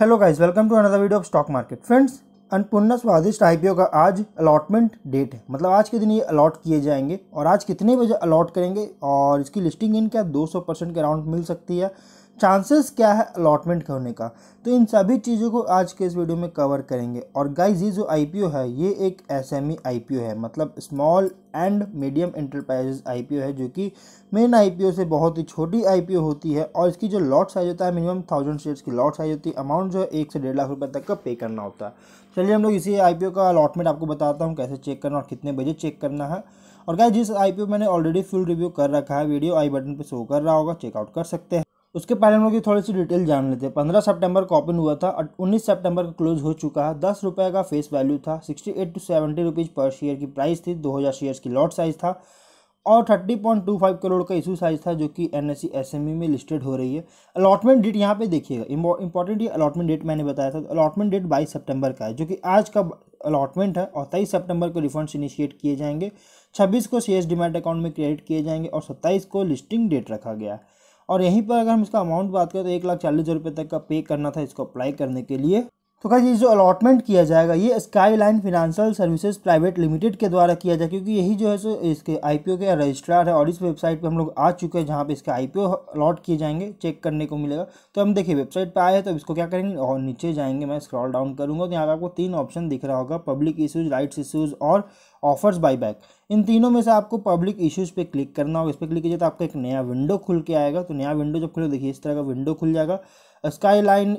hello guys welcome to another video of stock market friends Annapurna Swadisht IPO का आज allotment date है मतलब आज के दिन ये अलॉट किए जाएंगे और आज कितने बजे अलॉट करेंगे और इसकी लिस्टिंग इन क्या 200 परसेंट के अराउंड मिल सकती है चांसेस क्या है अलॉटमेंट करने का तो इन सभी चीज़ों को आज के इस वीडियो में कवर करेंगे और गाइज ये जो आई है ये एक एस एम e है मतलब स्मॉल एंड मीडियम इंटरप्राइजेस आई है जो कि मेन आई से बहुत ही छोटी आई होती है और इसकी जो लॉट साइज होता है मिनिमम थाउजेंड शेयर्स की लॉट साइज होती है अमाउंट जो है एक से डेढ़ लाख रुपये तक का पे करना होता है चलिए हम लोग इसी आई का अलॉटमेंट आपको बताता हूँ कैसे चेक करना और कितने बजे चेक करना है और गाइज जिस आई मैंने ऑलरेडी फुल रिव्यू कर रखा है वीडियो आई बटन पर शो कर रहा होगा चेकआउट कर सकते हैं उसके पहले हम लोग की थोड़ी सी डिटेल जान लेते हैं पंद्रह सितंबर को ओपन हुआ था उन्नीस सितंबर का क्लोज हो चुका है दस रुपये का फेस वैल्यू था sixty eight to seventy rupees पर शेयर की प्राइस थी दो हज़ार शेयर्स की लॉट साइज़ था और thirty point two five crore का इशू साइज था जो कि N S C S M E में लिस्टेड हो रही है अलॉटमेंट डेट यहाँ पे देखिएगा इंपॉर्टेंट ये अलॉटमेंट डेट मैंने बताया था अलॉटमेंट डेट बाईस सितंबर का है जो कि आज का अलॉटमेंट है और तेईस सितंबर को रिफंड्स इनिशिएट किए जाएंगे छब्बीस को शेयर्स डिमेट अकाउंट में क्रेडिट किए जाएंगे और सत्ताईस को लिस्टिंग डेट रखा गया है और यहीं पर अगर हम इसका अमाउंट बात करें तो एक लाख चालीस हज़ार रुपये तक का पे करना था इसको अप्लाई करने के लिए तो क्या ये जो अलॉटमेंट किया जाएगा ये Skyline financial services private limited के द्वारा किया जाएगा क्योंकि यही जो है सो इसके आईपीओ के रजिस्ट्रार है और इस वेबसाइट पे हम लोग आ चुके हैं जहाँ पे इसके आईपीओ अलॉट किए जाएंगे चेक करने को मिलेगा तो हम देखिए वेबसाइट पर आए हैं तो इसको क्या करेंगे और नीचे जाएंगे मैं स्क्रॉल डाउन करूँगा तो यहाँ पर आपको तीन ऑप्शन दिख रहा होगा पब्लिक इशूज़ राइट्स इशूज़ और ऑफर्स बाई बैक इन तीनों में से आपको पब्लिक इश्यूज़ पे क्लिक करना होगा इस पर क्लिक कीजिए तो आपका एक नया विंडो खुल के आएगा तो नया विंडो जब खुले देखिए इस तरह का विंडो खुल जाएगा Skyline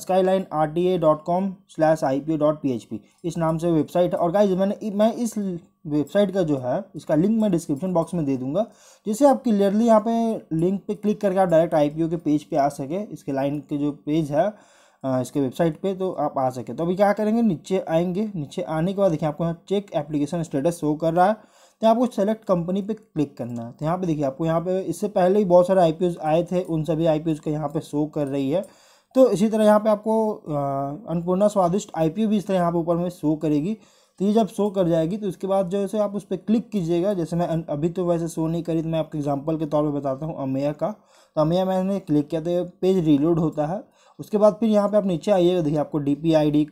Skyline R T A dot com slash I P dot P H P इस नाम से वेबसाइट है और गाइज मैंने मैं इस वेबसाइट का जो है इसका लिंक मैं डिस्क्रिप्शन बॉक्स में दे दूंगा जिससे आप क्लियरली यहाँ पे लिंक पे क्लिक करके आप डायरेक्ट आई पी ओ के पेज पे आ सके इसके लाइन के जो पेज है इसके वेबसाइट पे तो आप आ सके तो अभी क्या करेंगे नीचे आएंगे नीचे आने के बाद देखिए आपको यहाँ चेक एप्लीकेशन स्टेटस शो कर रहा है तो आपको सेलेक्ट कंपनी पे क्लिक करना है तो यहाँ पे देखिए आपको यहाँ पे इससे पहले ही बहुत सारे आई आए थे उन सभी आई का यहाँ पे शो कर रही है तो इसी तरह यहाँ पे आपको अन्नपूर्णा स्वादिष्ट आई भी इस तरह यहाँ पे ऊपर में शो करेगी तो ये जब शो कर जाएगी तो उसके बाद जो है आप उस पर क्लिक कीजिएगा जैसे मैं अभी तो वैसे शो नहीं करी तो मैं आपको एग्जाम्पल के तौर पर बताता हूँ अमेया का तो अमेया मैंने क्लिक किया तो पेज रिलोड होता है उसके बाद फिर यहाँ पर आप नीचे आइएगा देखिए आपको डी पी आई डी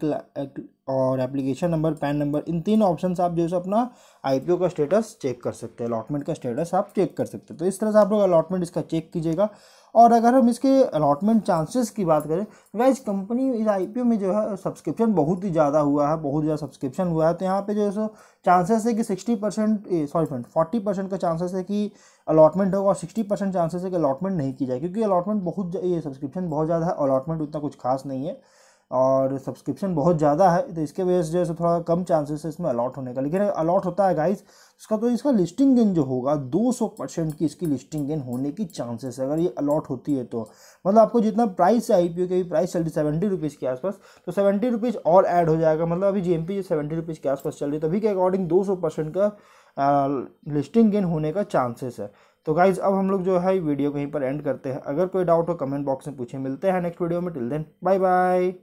और एप्लीकेशन नंबर पैन नंबर इन तीन ऑप्शन आप जो है अपना आईपीओ का स्टेटस चेक कर सकते हैं अलॉटमेंट का स्टेटस आप चेक कर सकते हैं तो इस तरह से आप लोग अलॉटमेंट इसका चेक कीजिएगा और अगर हम इसके अलॉटमेंट चांसेस की बात करें वह इस कंपनी इस ओ में जो है सब्सक्रिप्शन बहुत ही ज़्यादा हुआ है बहुत ज़्यादा सब्सक्रिप्शन हुआ है तो यहाँ पे जो है सो चांसेस है कि sixty percent sorry friend forty percent का चांसेस है कि अलॉटमेंट होगा और सिक्सटी परसेंट चांसेस है कि अलॉटमेंट नहीं की जाए क्योंकि अलॉटमेंट बहुत ये सब्सक्रिप्शन बहुत ज़्यादा है अलॉटमेंट उतना कुछ खास नहीं है और सब्सक्रिप्शन बहुत ज़्यादा है तो इसके वजह से जो है थोड़ा कम चांसेस है इसमें अलॉट होने का लेकिन अलॉट होता है गाइस इसका तो इसका लिस्टिंग गेन जो होगा 200 परसेंट की इसकी लिस्टिंग गेन होने की चांसेस है अगर ये अलॉट होती है तो मतलब आपको जितना प्राइस है आई पी की प्राइस चल रही सेवेंटी रुपीज़ के आसपास तो सेवेंटी रुपीज़ और ऐड हो जाएगा मतलब अभी जी एम पी जो सेवेंटी रुपीज़ के आसपास चल रही है तभी तो के अकॉर्डिंग दो सौ परसेंट का लिस्टिंग गेन होने का चांसेस है तो गाइज अब हम लोग जो है वीडियो कहीं पर एंड करते हैं अगर कोई डाउट हो कमेंट बॉक्स में पूछे मिलते हैं नेक्स्ट वीडियो में टिल देन बाय बाय